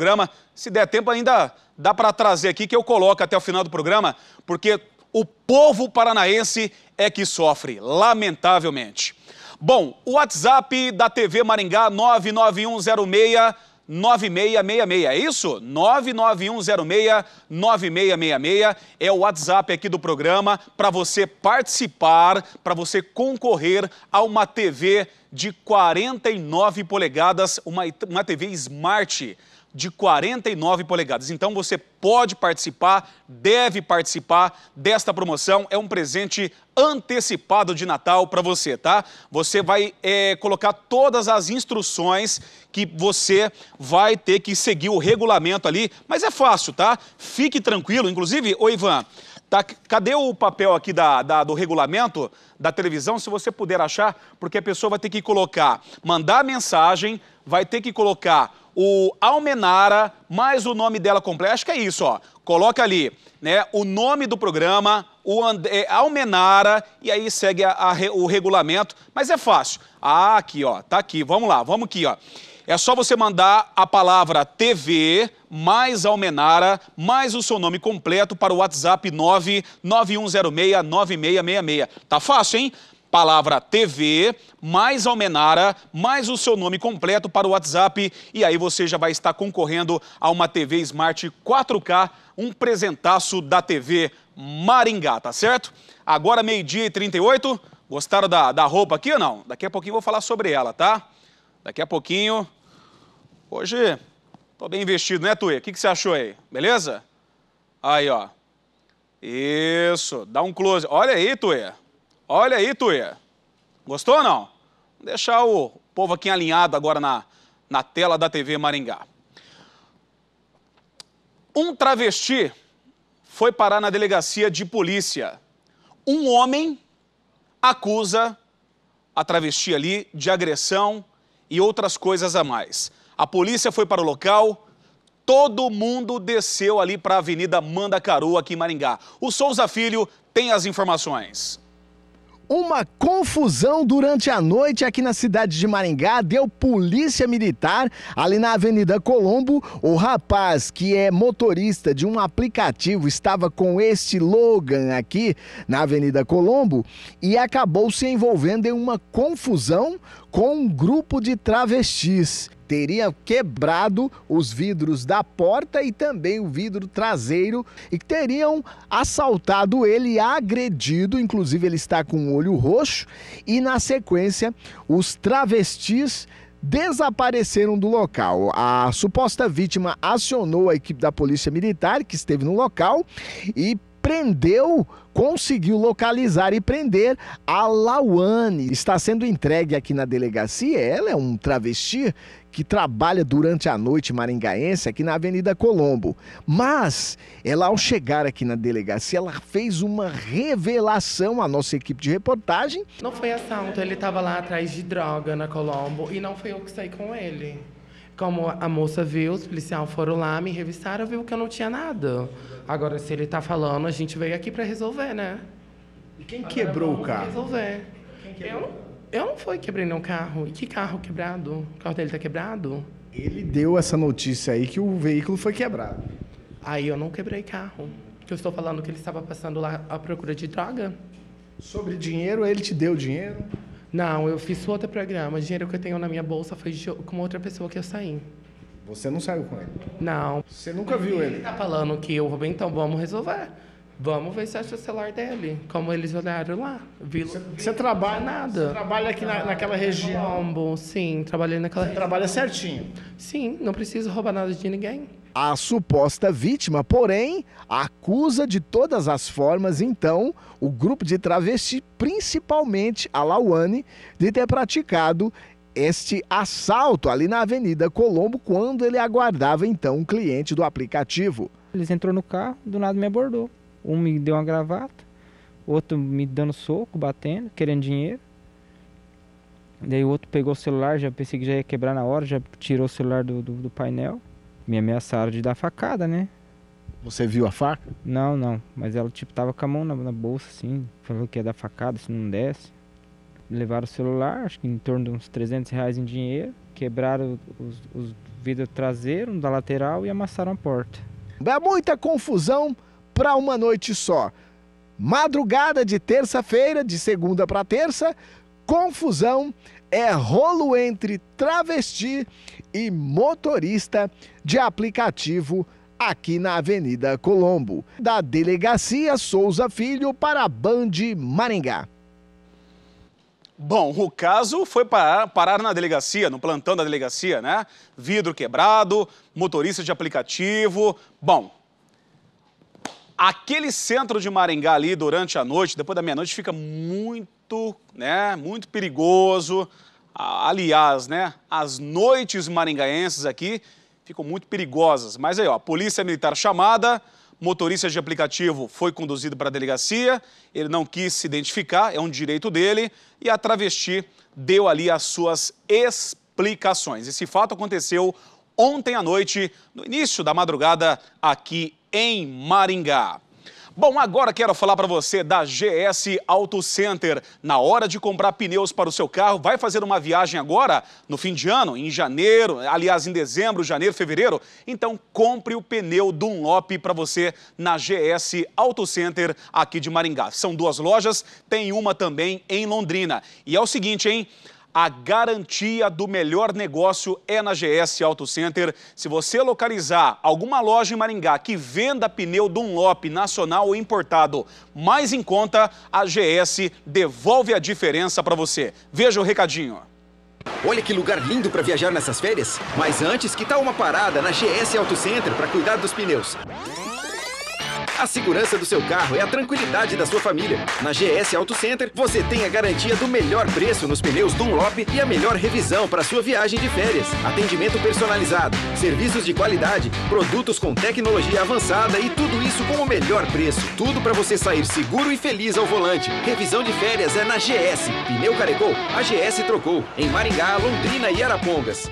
programa. Se der tempo, ainda dá para trazer aqui que eu coloco até o final do programa, porque o povo paranaense é que sofre, lamentavelmente. Bom, o WhatsApp da TV Maringá 99106 9666, é isso? 9666 é o WhatsApp aqui do programa para você participar, para você concorrer a uma TV de 49 polegadas, uma, uma TV Smart de 49 polegadas. Então você pode participar, deve participar desta promoção. É um presente antecipado de Natal para você, tá? Você vai é, colocar todas as instruções que você vai ter que seguir o regulamento ali, mas é fácil, tá? Fique tranquilo. Inclusive, ô Ivan, Tá, cadê o papel aqui da, da, do regulamento da televisão? Se você puder achar, porque a pessoa vai ter que colocar, mandar mensagem, vai ter que colocar o Almenara, mais o nome dela completo. Acho que é isso, ó. Coloca ali, né? O nome do programa, o And é, Almenara, e aí segue a, a, o regulamento. Mas é fácil. Ah, aqui, ó. Tá aqui. Vamos lá, vamos aqui, ó. É só você mandar a palavra TV mais Almenara mais o seu nome completo para o WhatsApp 991069666. Tá fácil, hein? palavra TV, mais Almenara, mais o seu nome completo para o WhatsApp e aí você já vai estar concorrendo a uma TV Smart 4K, um presentaço da TV Maringá, tá certo? Agora meio-dia e 38, gostaram da, da roupa aqui ou não? Daqui a pouquinho eu vou falar sobre ela, tá? Daqui a pouquinho, hoje tô bem investido, né Tuê? O que, que você achou aí? Beleza? Aí, ó. Isso, dá um close. Olha aí, Tuê. Olha aí, Tuia. Gostou ou não? Vou deixar o povo aqui alinhado agora na, na tela da TV Maringá. Um travesti foi parar na delegacia de polícia. Um homem acusa a travesti ali de agressão e outras coisas a mais. A polícia foi para o local, todo mundo desceu ali para a Avenida Mandacaru, aqui em Maringá. O Souza Filho tem as informações. Uma confusão durante a noite aqui na cidade de Maringá deu polícia militar ali na Avenida Colombo. O rapaz que é motorista de um aplicativo estava com este Logan aqui na Avenida Colombo e acabou se envolvendo em uma confusão com um grupo de travestis teria quebrado os vidros da porta e também o vidro traseiro e teriam assaltado ele, agredido, inclusive ele está com o olho roxo, e na sequência os travestis desapareceram do local. A suposta vítima acionou a equipe da Polícia Militar que esteve no local e prendeu conseguiu localizar e prender a Lawane. Está sendo entregue aqui na delegacia. Ela é um travesti que trabalha durante a noite maringaense aqui na Avenida Colombo. Mas ela, ao chegar aqui na delegacia, ela fez uma revelação à nossa equipe de reportagem. Não foi assalto, ele estava lá atrás de droga na Colombo e não foi eu que saí com ele. Como a moça viu, os policiais foram lá, me revistaram, viu que eu não tinha nada. Agora, se ele está falando, a gente veio aqui para resolver, né? E quem Agora quebrou o carro? Resolver. Quem quebrou? Eu, eu não fui quebrei nenhum carro. E que carro quebrado? O carro dele está quebrado? Ele deu essa notícia aí que o veículo foi quebrado. Aí eu não quebrei carro. Que eu estou falando que ele estava passando lá à procura de droga. Sobre dinheiro, ele te deu dinheiro? Não, eu fiz outro programa. O dinheiro que eu tenho na minha bolsa foi com outra pessoa que eu saí. Você não saiu com ele? Não. Você nunca viu ele? Ele tá falando que o Rubem, então vamos resolver. Vamos ver se acha o celular dele. Como eles olharam lá. Você trabalha nada. Você trabalha aqui na, naquela região. Colombo, sim, trabalhei naquela Você região. trabalha certinho. Sim, não preciso roubar nada de ninguém. A suposta vítima, porém, acusa de todas as formas, então, o grupo de travesti, principalmente a Lawane, de ter praticado este assalto ali na Avenida Colombo, quando ele aguardava, então, um cliente do aplicativo. Eles entrou no carro, do nada me abordou. Um me deu uma gravata, outro me dando soco, batendo, querendo dinheiro. Daí o outro pegou o celular, já pensei que já ia quebrar na hora, já tirou o celular do, do, do painel me ameaçaram de dar facada, né? Você viu a faca? Não, não. Mas ela, tipo, tava com a mão na, na bolsa, assim. Falou que ia dar facada se não desse. Levaram o celular, acho que em torno de uns 300 reais em dinheiro. Quebraram os, os vidros traseiros, da lateral e amassaram a porta. Dá muita confusão para uma noite só. Madrugada de terça-feira, de segunda para terça, confusão é rolo entre travesti e motorista de aplicativo aqui na Avenida Colombo, da Delegacia Souza Filho para a Band Maringá. Bom, o caso foi parar, parar, na delegacia, no plantão da delegacia, né? Vidro quebrado, motorista de aplicativo. Bom, aquele centro de Maringá ali durante a noite, depois da meia-noite, fica muito, né? Muito perigoso aliás, né, as noites maringaenses aqui ficam muito perigosas. Mas aí, ó, polícia militar chamada, motorista de aplicativo foi conduzido para a delegacia, ele não quis se identificar, é um direito dele, e a travesti deu ali as suas explicações. Esse fato aconteceu ontem à noite, no início da madrugada, aqui em Maringá. Bom, agora quero falar para você da GS Auto Center. Na hora de comprar pneus para o seu carro, vai fazer uma viagem agora, no fim de ano, em janeiro, aliás, em dezembro, janeiro, fevereiro? Então, compre o pneu Dunlop para você na GS Auto Center aqui de Maringá. São duas lojas, tem uma também em Londrina. E é o seguinte, hein? A garantia do melhor negócio é na GS Auto Center. Se você localizar alguma loja em Maringá que venda pneu Dunlop nacional ou importado mais em conta, a GS devolve a diferença para você. Veja o recadinho. Olha que lugar lindo para viajar nessas férias. Mas antes, que tal uma parada na GS Auto Center para cuidar dos pneus? A segurança do seu carro é a tranquilidade da sua família. Na GS Auto Center, você tem a garantia do melhor preço nos pneus Dunlop e a melhor revisão para sua viagem de férias. Atendimento personalizado, serviços de qualidade, produtos com tecnologia avançada e tudo isso com o melhor preço. Tudo para você sair seguro e feliz ao volante. Revisão de férias é na GS. Pneu carecou, a GS trocou. Em Maringá, Londrina e Arapongas.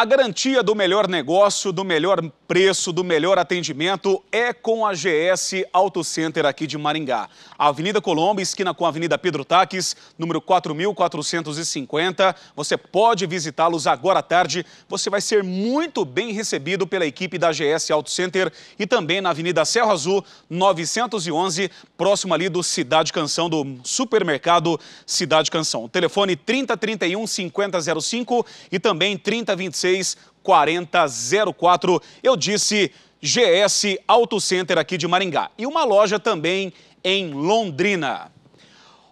A garantia do melhor negócio, do melhor preço, do melhor atendimento é com a GS Auto Center aqui de Maringá. Avenida Colombo, esquina com a Avenida Pedro Taques, número 4450. Você pode visitá-los agora à tarde. Você vai ser muito bem recebido pela equipe da GS Auto Center e também na Avenida Serra Azul, 911, próximo ali do Cidade Canção, do supermercado Cidade Canção. Telefone 3031 5005 e também 3026 36 4004. Eu disse GS Auto Center aqui de Maringá. E uma loja também em Londrina.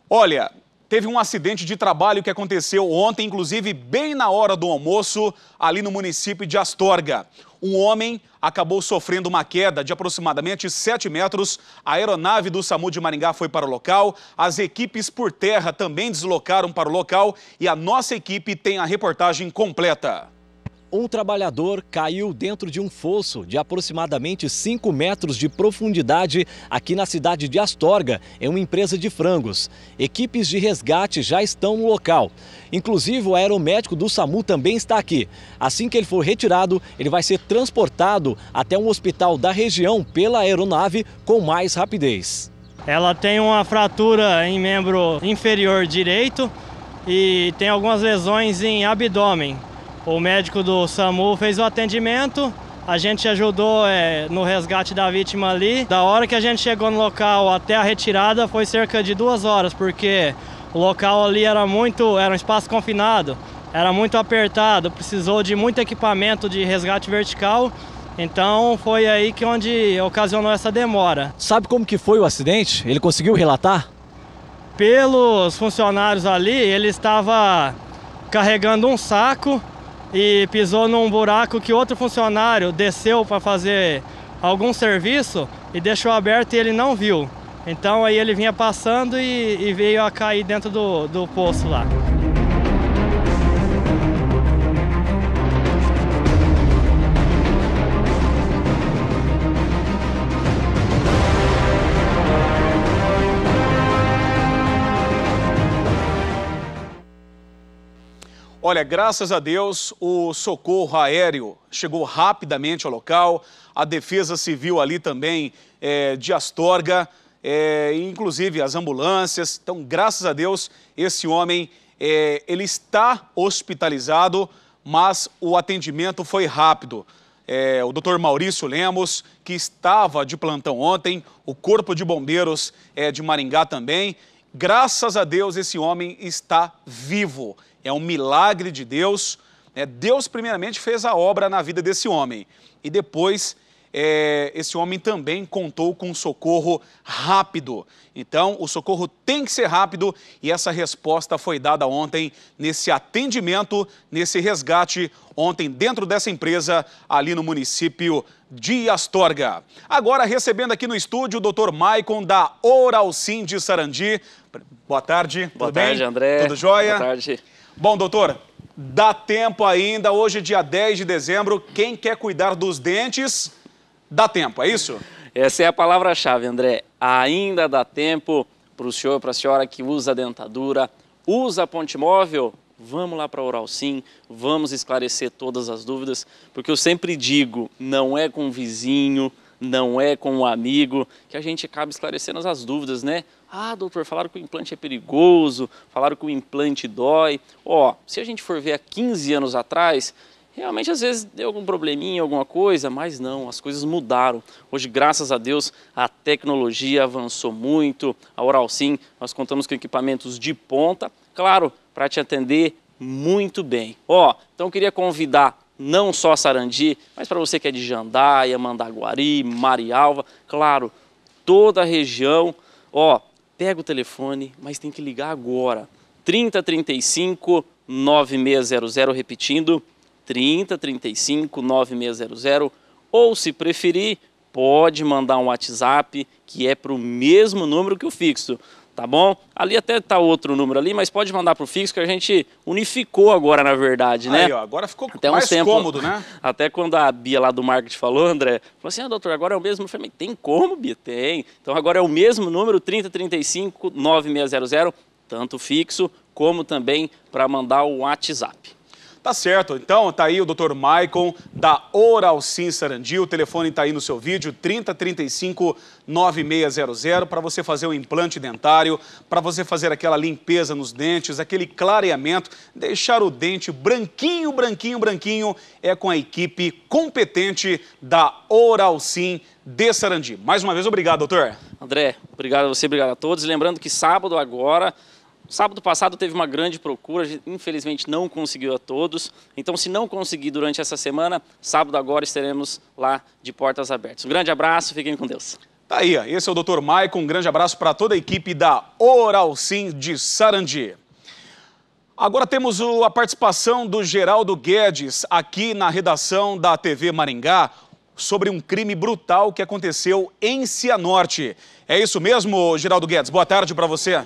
Olha, teve um acidente de trabalho que aconteceu ontem, inclusive bem na hora do almoço, ali no município de Astorga. Um homem acabou sofrendo uma queda de aproximadamente 7 metros. A aeronave do SAMU de Maringá foi para o local. As equipes por terra também deslocaram para o local. E a nossa equipe tem a reportagem completa um trabalhador caiu dentro de um fosso de aproximadamente 5 metros de profundidade aqui na cidade de Astorga, em uma empresa de frangos. Equipes de resgate já estão no local. Inclusive, o aeromédico do SAMU também está aqui. Assim que ele for retirado, ele vai ser transportado até um hospital da região pela aeronave com mais rapidez. Ela tem uma fratura em membro inferior direito e tem algumas lesões em abdômen. O médico do SAMU fez o atendimento, a gente ajudou é, no resgate da vítima ali. Da hora que a gente chegou no local até a retirada foi cerca de duas horas, porque o local ali era muito, era um espaço confinado, era muito apertado, precisou de muito equipamento de resgate vertical. Então foi aí que onde ocasionou essa demora. Sabe como que foi o acidente? Ele conseguiu relatar? Pelos funcionários ali, ele estava carregando um saco e pisou num buraco que outro funcionário desceu para fazer algum serviço e deixou aberto e ele não viu. Então aí ele vinha passando e, e veio a cair dentro do, do poço lá. Olha, graças a Deus, o socorro aéreo chegou rapidamente ao local, a defesa civil ali também é, de Astorga, é, inclusive as ambulâncias. Então, graças a Deus, esse homem é, ele está hospitalizado, mas o atendimento foi rápido. É, o doutor Maurício Lemos, que estava de plantão ontem, o Corpo de Bombeiros é, de Maringá também. Graças a Deus, esse homem está vivo é um milagre de Deus. Né? Deus, primeiramente, fez a obra na vida desse homem e depois é, esse homem também contou com um socorro rápido. Então, o socorro tem que ser rápido e essa resposta foi dada ontem nesse atendimento, nesse resgate, ontem dentro dessa empresa, ali no município de Astorga. Agora, recebendo aqui no estúdio o doutor Maicon da Oral Sim de Sarandi Boa tarde. Boa Tudo tarde, bem? André. Tudo jóia? Boa tarde. Bom, doutor, dá tempo ainda. Hoje, dia 10 de dezembro, quem quer cuidar dos dentes, dá tempo, é isso? Essa é a palavra-chave, André. Ainda dá tempo para o senhor, para a senhora que usa dentadura, usa a ponte móvel, vamos lá para Oral Sim, vamos esclarecer todas as dúvidas, porque eu sempre digo, não é com vizinho, não é com o um amigo, que a gente acaba esclarecendo as dúvidas, né? Ah, doutor, falaram que o implante é perigoso, falaram que o implante dói. Ó, se a gente for ver há 15 anos atrás, realmente às vezes deu algum probleminha, alguma coisa, mas não, as coisas mudaram. Hoje, graças a Deus, a tecnologia avançou muito, a Oral Sim, nós contamos com equipamentos de ponta, claro, para te atender muito bem. Ó, então queria convidar não só Sarandi, mas para você que é de Jandaia, Mandaguari, Marialva, claro, toda a região, ó, pega o telefone, mas tem que ligar agora. 3035 9600, repetindo, 3035 9600, ou se preferir, pode mandar um WhatsApp que é para o mesmo número que o fixo, tá bom? Ali até tá outro número ali, mas pode mandar pro fixo que a gente unificou agora, na verdade, né? Aí, ó, agora ficou até mais um tempo, cômodo, né? Até quando a Bia lá do marketing falou, André, falou assim, ah, doutor, agora é o mesmo. Eu falei, tem como, Bia? Tem. Então agora é o mesmo número, 3035 9600, tanto fixo como também para mandar o WhatsApp. Tá certo. Então, tá aí o Dr. Maicon da Oral Sim Sarandi. O telefone tá aí no seu vídeo, 3035 9600, para você fazer o um implante dentário, para você fazer aquela limpeza nos dentes, aquele clareamento, deixar o dente branquinho, branquinho, branquinho, é com a equipe competente da Oral Sim de Sarandi. Mais uma vez, obrigado, doutor. André, obrigado a você, obrigado a todos. Lembrando que sábado agora Sábado passado teve uma grande procura, infelizmente não conseguiu a todos. Então, se não conseguir durante essa semana, sábado agora estaremos lá de portas abertas. Um grande abraço, fiquem com Deus. Tá aí, esse é o Dr. Maicon. Um grande abraço para toda a equipe da Oral Sim de Sarandi. Agora temos a participação do Geraldo Guedes aqui na redação da TV Maringá sobre um crime brutal que aconteceu em Cianorte. É isso mesmo, Geraldo Guedes? Boa tarde para você.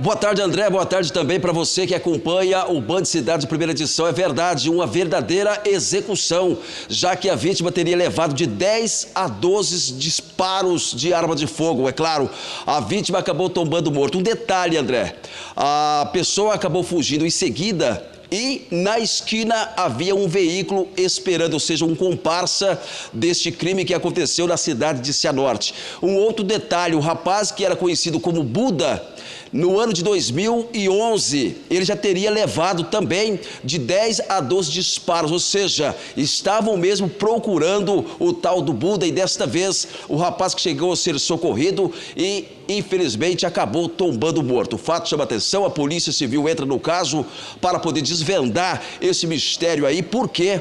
Boa tarde, André. Boa tarde também para você que acompanha o Band Cidade Primeira Edição. É verdade, uma verdadeira execução, já que a vítima teria levado de 10 a 12 disparos de arma de fogo. É claro, a vítima acabou tombando morto. Um detalhe, André: a pessoa acabou fugindo em seguida e na esquina havia um veículo esperando, ou seja, um comparsa deste crime que aconteceu na cidade de Cianorte. Um outro detalhe, o rapaz que era conhecido como Buda no ano de 2011, ele já teria levado também de 10 a 12 disparos, ou seja, estavam mesmo procurando o tal do Buda e desta vez o rapaz que chegou a ser socorrido e infelizmente acabou tombando morto. O fato chama atenção, a Polícia Civil entra no caso para poder desvendar esse mistério aí, porque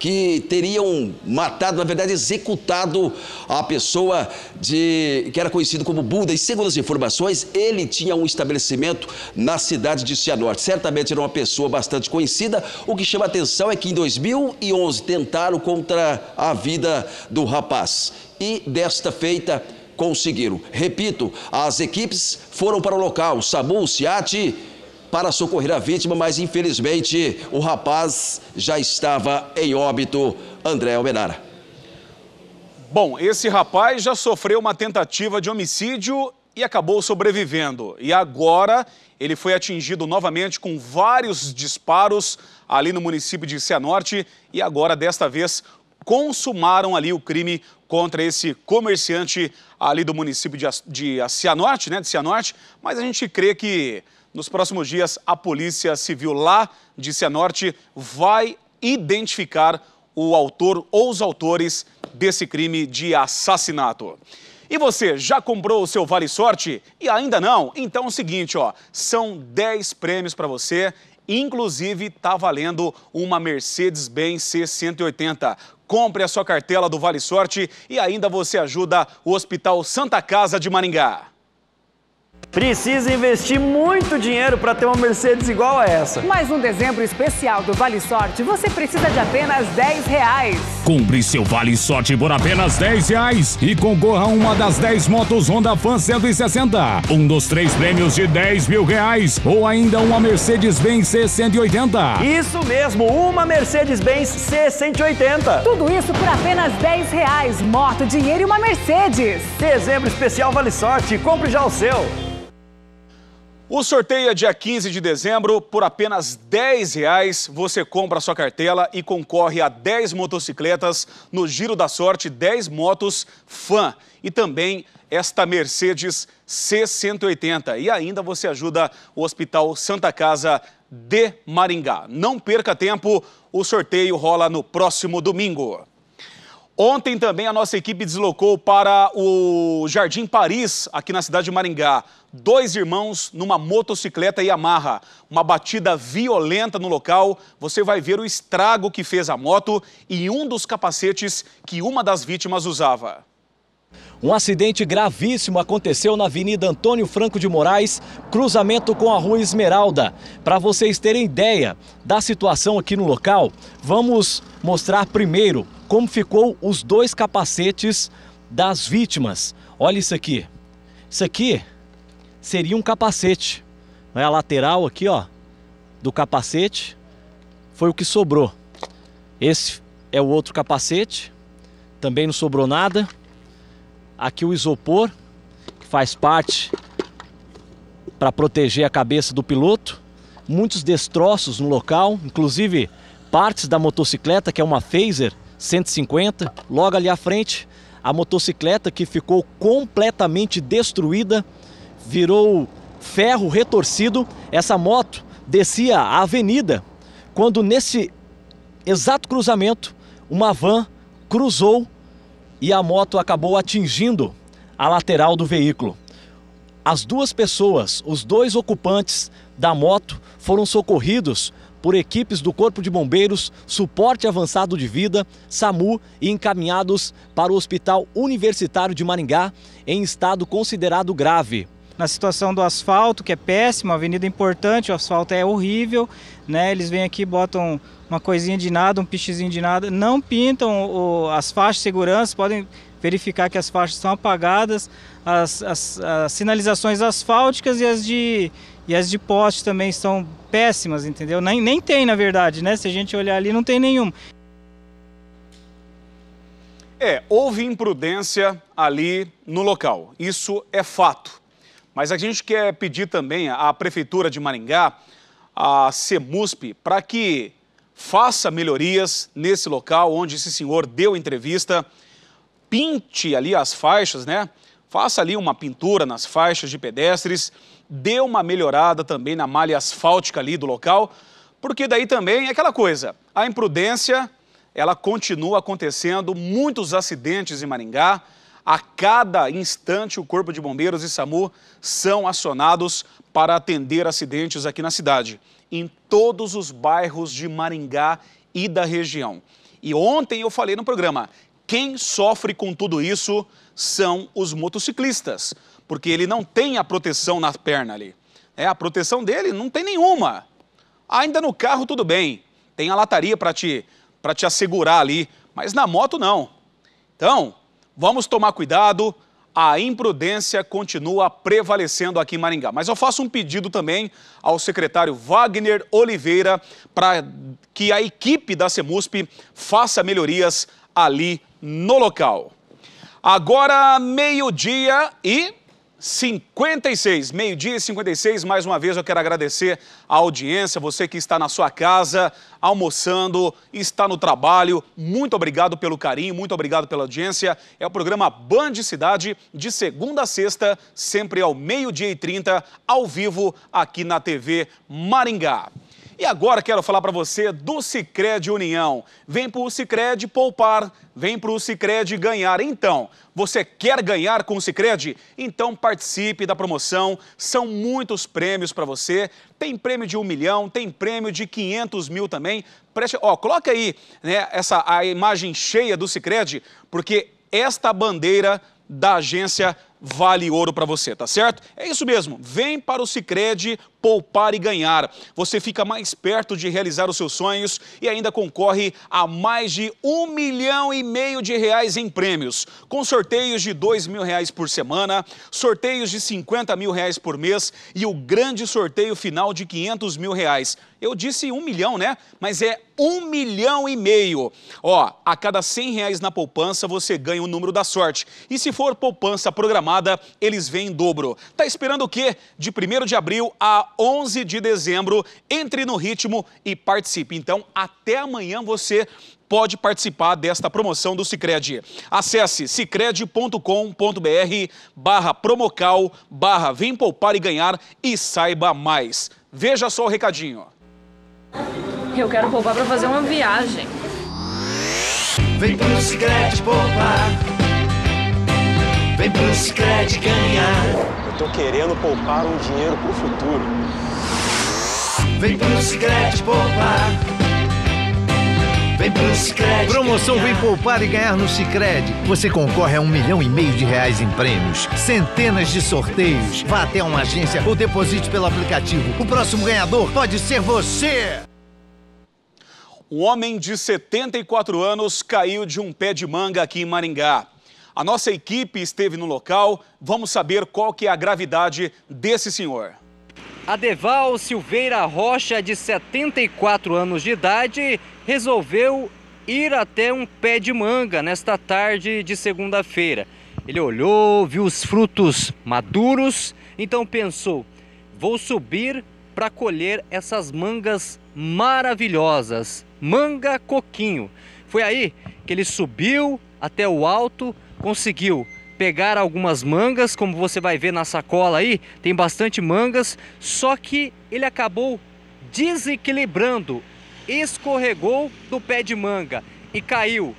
que teriam matado, na verdade, executado a pessoa de que era conhecido como Buda. E segundo as informações, ele tinha um estabelecimento na cidade de Cianorte. Certamente era uma pessoa bastante conhecida. O que chama atenção é que em 2011 tentaram contra a vida do rapaz. E desta feita conseguiram. Repito, as equipes foram para o local, o SAMU, o SIAT, para socorrer a vítima, mas infelizmente o rapaz já estava em óbito. André Almenara. Bom, esse rapaz já sofreu uma tentativa de homicídio e acabou sobrevivendo. E agora ele foi atingido novamente com vários disparos ali no município de Cianorte e agora, desta vez, consumaram ali o crime contra esse comerciante ali do município de, de Cianorte, né, de Cianorte, mas a gente crê que nos próximos dias, a Polícia Civil lá de Cianorte vai identificar o autor ou os autores desse crime de assassinato. E você, já comprou o seu Vale Sorte? E ainda não? Então é o seguinte, ó, são 10 prêmios para você, inclusive tá valendo uma Mercedes-Benz C180. Compre a sua cartela do Vale Sorte e ainda você ajuda o Hospital Santa Casa de Maringá. Precisa investir muito dinheiro para ter uma Mercedes igual a essa. Mas um dezembro especial do Vale Sorte, você precisa de apenas 10 reais. Cumpre seu Vale Sorte por apenas 10 reais e concorra a uma das 10 motos Honda Fan 160, um dos três prêmios de 10 mil reais ou ainda uma Mercedes-Benz C180. Isso mesmo, uma Mercedes-Benz C180. Tudo isso por apenas 10 reais, moto, dinheiro e uma Mercedes. Dezembro especial Vale Sorte, compre já o seu. O sorteio é dia 15 de dezembro. Por apenas R$ reais, você compra a sua cartela e concorre a 10 motocicletas no Giro da Sorte 10 Motos Fã. E também esta Mercedes C180. E ainda você ajuda o Hospital Santa Casa de Maringá. Não perca tempo, o sorteio rola no próximo domingo. Ontem também a nossa equipe deslocou para o Jardim Paris, aqui na cidade de Maringá dois irmãos numa motocicleta Yamaha. Uma batida violenta no local, você vai ver o estrago que fez a moto e um dos capacetes que uma das vítimas usava. Um acidente gravíssimo aconteceu na Avenida Antônio Franco de Moraes, cruzamento com a Rua Esmeralda. Para vocês terem ideia da situação aqui no local, vamos mostrar primeiro como ficou os dois capacetes das vítimas. Olha isso aqui. Isso aqui seria um capacete. Né? A lateral aqui, ó, do capacete foi o que sobrou. Esse é o outro capacete, também não sobrou nada. Aqui o isopor, que faz parte para proteger a cabeça do piloto. Muitos destroços no local, inclusive partes da motocicleta, que é uma Phaser 150. Logo ali à frente, a motocicleta que ficou completamente destruída virou ferro retorcido. Essa moto descia a avenida quando, nesse exato cruzamento, uma van cruzou e a moto acabou atingindo a lateral do veículo. As duas pessoas, os dois ocupantes da moto, foram socorridos por equipes do Corpo de Bombeiros, Suporte Avançado de Vida, SAMU e encaminhados para o Hospital Universitário de Maringá em estado considerado grave na situação do asfalto, que é péssimo, a avenida é importante, o asfalto é horrível, né? Eles vêm aqui, botam uma coisinha de nada, um pichezinho de nada, não pintam o, as faixas de segurança, podem verificar que as faixas estão apagadas, as, as, as sinalizações asfálticas e as de e as de poste também estão péssimas, entendeu? Nem, nem tem, na verdade, né? Se a gente olhar ali, não tem nenhum. É, houve imprudência ali no local. Isso é fato. Mas a gente quer pedir também à Prefeitura de Maringá, à CEMUSP, para que faça melhorias nesse local onde esse senhor deu entrevista, pinte ali as faixas, né? Faça ali uma pintura nas faixas de pedestres, dê uma melhorada também na malha asfáltica ali do local, porque daí também é aquela coisa, a imprudência, ela continua acontecendo, muitos acidentes em Maringá, a cada instante, o Corpo de Bombeiros e SAMU são acionados para atender acidentes aqui na cidade, em todos os bairros de Maringá e da região. E ontem eu falei no programa: quem sofre com tudo isso são os motociclistas, porque ele não tem a proteção na perna ali. É, a proteção dele não tem nenhuma. Ainda no carro, tudo bem. Tem a lataria para te, te assegurar ali, mas na moto, não. Então, Vamos tomar cuidado, a imprudência continua prevalecendo aqui em Maringá. Mas eu faço um pedido também ao secretário Wagner Oliveira para que a equipe da CEMUSP faça melhorias ali no local. Agora, meio-dia e 56, meio-dia e 56. Mais uma vez eu quero agradecer a audiência, você que está na sua casa, almoçando, está no trabalho. Muito obrigado pelo carinho, muito obrigado pela audiência. É o programa Band Cidade, de segunda a sexta, sempre ao meio-dia e 30, ao vivo aqui na TV Maringá. E agora quero falar para você do Cicred União. Vem para o Cicred poupar, vem para o Cicred ganhar. Então, você quer ganhar com o Cicred? Então participe da promoção. São muitos prêmios para você. Tem prêmio de um milhão, tem prêmio de 500 mil também. Preste, ó, coloca aí né, essa a imagem cheia do Cicred, porque esta bandeira da agência vale ouro para você, tá certo? É isso mesmo. Vem para o Sicredi poupar e ganhar. Você fica mais perto de realizar os seus sonhos e ainda concorre a mais de um milhão e meio de reais em prêmios, com sorteios de dois mil reais por semana, sorteios de cinquenta mil reais por mês e o grande sorteio final de quinhentos mil reais. Eu disse um milhão, né? Mas é um milhão e meio. Ó, a cada 100 reais na poupança, você ganha o número da sorte. E se for poupança programada, eles vêm em dobro. Tá esperando o quê? De 1 de abril a 11 de dezembro, entre no ritmo e participe. Então, até amanhã você pode participar desta promoção do Sicredi. Acesse sicredi.com.br barra promocal barra vem poupar e ganhar e saiba mais. Veja só o recadinho. Eu quero poupar para fazer uma viagem. Vem pro Cicred poupar. Vem pro Cicred ganhar. Eu tô querendo poupar um dinheiro pro futuro. Vem pro Cicred poupar. Vem pro Cicred. Promoção Vem Poupar e Ganhar no Cicred. Você concorre a um milhão e meio de reais em prêmios, centenas de sorteios. Vá até uma agência ou deposite pelo aplicativo. O próximo ganhador pode ser você. Um homem de 74 anos caiu de um pé de manga aqui em Maringá. A nossa equipe esteve no local. Vamos saber qual que é a gravidade desse senhor. Adeval Silveira Rocha, de 74 anos de idade, resolveu ir até um pé de manga nesta tarde de segunda-feira. Ele olhou, viu os frutos maduros, então pensou: vou subir para colher essas mangas maravilhosas, manga coquinho. Foi aí que ele subiu até o alto, conseguiu pegar algumas mangas, como você vai ver na sacola aí, tem bastante mangas, só que ele acabou desequilibrando escorregou do pé de manga e caiu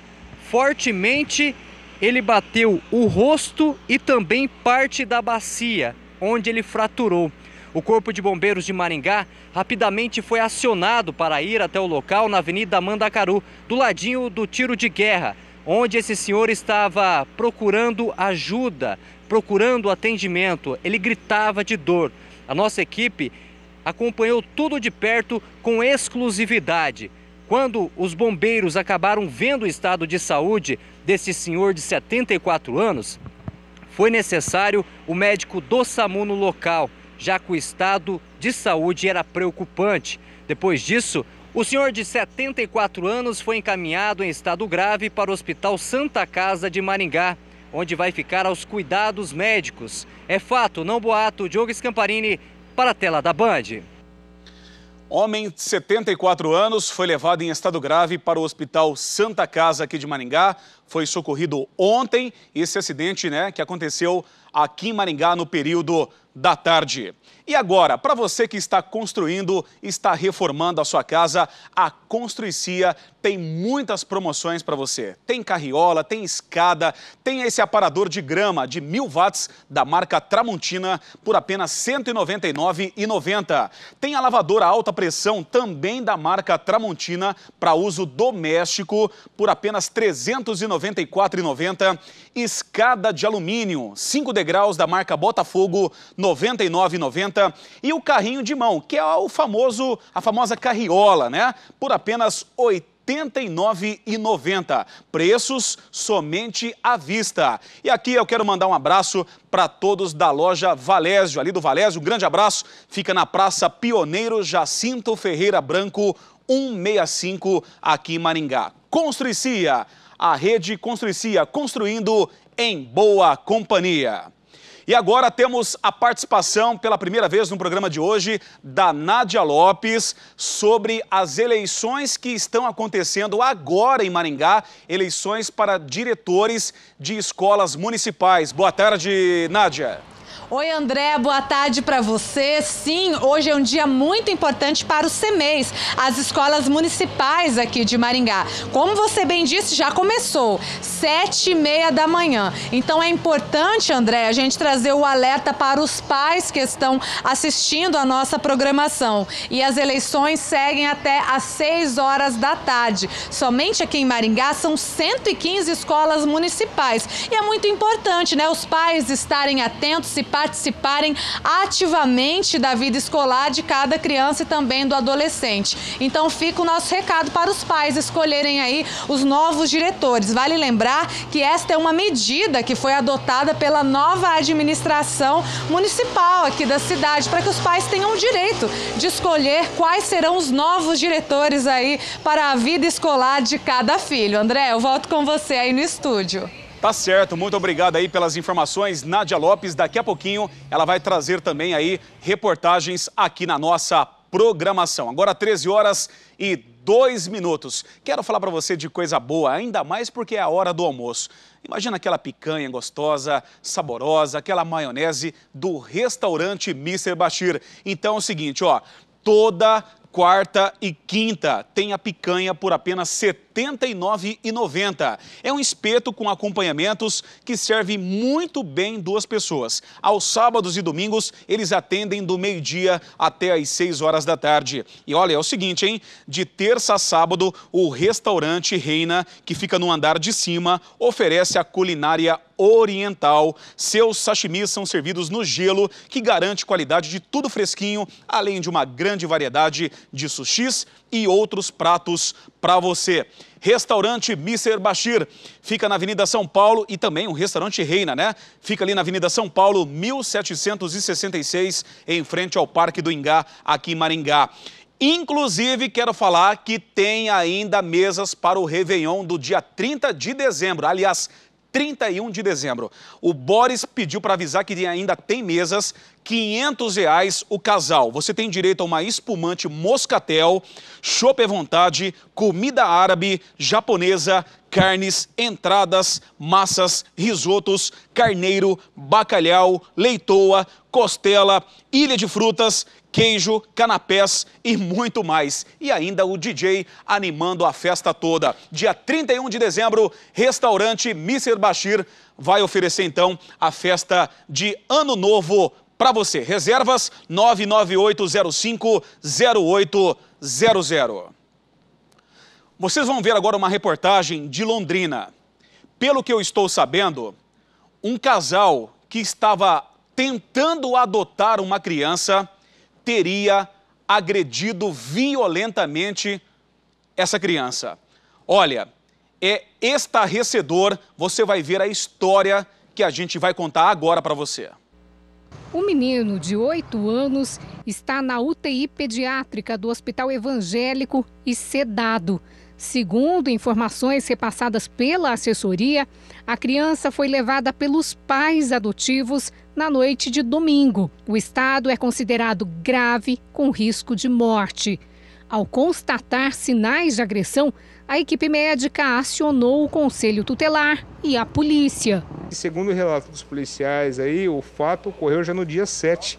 fortemente. Ele bateu o rosto e também parte da bacia, onde ele fraturou. O Corpo de Bombeiros de Maringá rapidamente foi acionado para ir até o local na Avenida Mandacaru, do ladinho do tiro de guerra, onde esse senhor estava procurando ajuda, procurando atendimento. Ele gritava de dor. A nossa equipe acompanhou tudo de perto com exclusividade. Quando os bombeiros acabaram vendo o estado de saúde desse senhor de 74 anos, foi necessário o médico do SAMU no local, já que o estado de saúde era preocupante. Depois disso, o senhor de 74 anos foi encaminhado em estado grave para o Hospital Santa Casa de Maringá, onde vai ficar aos cuidados médicos. É fato, não boato. Diogo Scamparini para a tela da Band. Homem de 74 anos foi levado em estado grave para o Hospital Santa Casa aqui de Maringá. Foi socorrido ontem esse acidente, né, que aconteceu aqui em Maringá no período da tarde. E agora, para você que está construindo, está reformando a sua casa, a Construicia tem muitas promoções para você. Tem carriola, tem escada, tem esse aparador de grama de 1000 watts da marca Tramontina por apenas R$ 199,90. Tem a lavadora alta pressão também da marca Tramontina para uso doméstico por apenas R$ 394,90. Escada de alumínio, 5 degraus da marca Botafogo, R$ 99,90 e o carrinho de mão, que é o famoso, a famosa carriola, né? Por apenas R$ 89,90. Preços somente à vista. E aqui eu quero mandar um abraço para todos da loja Valésio, ali do Valésio. Um grande abraço. Fica na Praça Pioneiro Jacinto Ferreira Branco, 165, aqui em Maringá. Construicia, a rede Construicia, construindo em boa companhia. E agora temos a participação, pela primeira vez no programa de hoje, da Nádia Lopes sobre as eleições que estão acontecendo agora em Maringá, eleições para diretores de escolas municipais. Boa tarde, Nádia. Oi, André, boa tarde para você. Sim, hoje é um dia muito importante para os CEMEIS, as escolas municipais aqui de Maringá. Como você bem disse, já começou, sete e meia da manhã. Então é importante, André, a gente trazer o alerta para os pais que estão assistindo a nossa programação. E as eleições seguem até às seis horas da tarde. Somente aqui em Maringá são 115 escolas municipais. E é muito importante, né, os pais estarem atentos e participarem ativamente da vida escolar de cada criança e também do adolescente. Então fica o nosso recado para os pais escolherem aí os novos diretores. Vale lembrar que esta é uma medida que foi adotada pela nova administração municipal aqui da cidade para que os pais tenham o direito de escolher quais serão os novos diretores aí para a vida escolar de cada filho. André, eu volto com você aí no estúdio. Tá certo, muito obrigado aí pelas informações, Nádia Lopes. Daqui a pouquinho ela vai trazer também aí reportagens aqui na nossa programação. Agora 13 horas e 2 minutos. Quero falar para você de coisa boa, ainda mais porque é a hora do almoço. Imagina aquela picanha gostosa, saborosa, aquela maionese do restaurante Mr. Bashir. Então é o seguinte, ó, toda quarta e quinta tem a picanha por apenas 70 89,90. É um espeto com acompanhamentos que serve muito bem duas pessoas. Aos sábados e domingos, eles atendem do meio-dia até às 6 horas da tarde. E olha, é o seguinte, hein? De terça a sábado, o restaurante Reina, que fica no andar de cima, oferece a culinária oriental. Seus sashimis são servidos no gelo, que garante qualidade de tudo fresquinho, além de uma grande variedade de sushis e outros pratos para você. Restaurante Mister Bashir, fica na Avenida São Paulo e também um restaurante Reina, né? Fica ali na Avenida São Paulo, 1766, em frente ao Parque do Ingá, aqui em Maringá. Inclusive, quero falar que tem ainda mesas para o Réveillon do dia 30 de dezembro. Aliás, 31 de dezembro. O Boris pediu para avisar que ainda tem mesas, 500 reais o casal. Você tem direito a uma espumante moscatel, chope à vontade, comida árabe, japonesa, carnes, entradas, massas, risotos, carneiro, bacalhau, leitoa, costela, ilha de frutas queijo, canapés e muito mais. E ainda o DJ animando a festa toda. Dia 31 de dezembro, restaurante Mr. Bashir vai oferecer então a festa de Ano Novo para você. Reservas 998050800. Vocês vão ver agora uma reportagem de Londrina. Pelo que eu estou sabendo, um casal que estava tentando adotar uma criança teria agredido violentamente essa criança. Olha, é estarrecedor. Você vai ver a história que a gente vai contar agora para você. O menino de 8 anos está na UTI pediátrica do Hospital Evangélico e sedado. Segundo informações repassadas pela assessoria, a criança foi levada pelos pais adotivos na noite de domingo. O estado é considerado grave, com risco de morte. Ao constatar sinais de agressão, a equipe médica acionou o conselho tutelar e a polícia. Segundo o relato dos policiais, aí, o fato ocorreu já no dia 7.